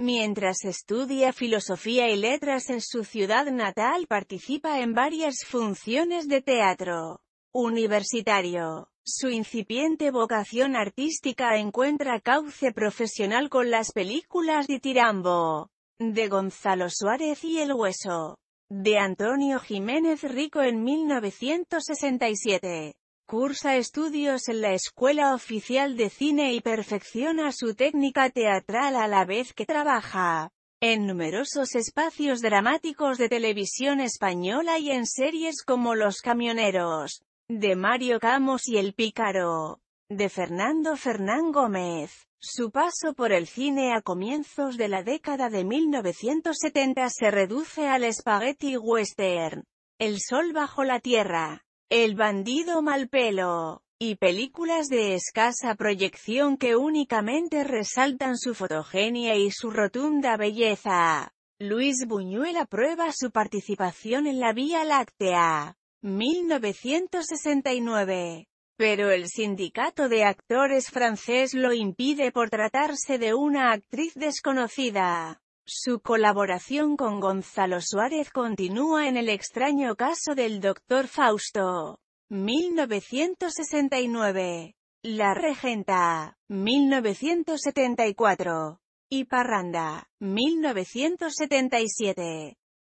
Mientras estudia filosofía y letras en su ciudad natal participa en varias funciones de teatro universitario. Su incipiente vocación artística encuentra cauce profesional con las películas de Tirambo, de Gonzalo Suárez y El Hueso, de Antonio Jiménez Rico en 1967. Cursa estudios en la Escuela Oficial de Cine y perfecciona su técnica teatral a la vez que trabaja en numerosos espacios dramáticos de televisión española y en series como Los Camioneros, de Mario Camos y El Pícaro, de Fernando Fernán Gómez. Su paso por el cine a comienzos de la década de 1970 se reduce al spaghetti western, El sol bajo la tierra, el bandido Malpelo, y películas de escasa proyección que únicamente resaltan su fotogenia y su rotunda belleza. Luis Buñuel aprueba su participación en la Vía Láctea. 1969. Pero el sindicato de actores francés lo impide por tratarse de una actriz desconocida. Su colaboración con Gonzalo Suárez continúa en El extraño caso del Dr. Fausto. 1969. La Regenta. 1974. Y Parranda. 1977.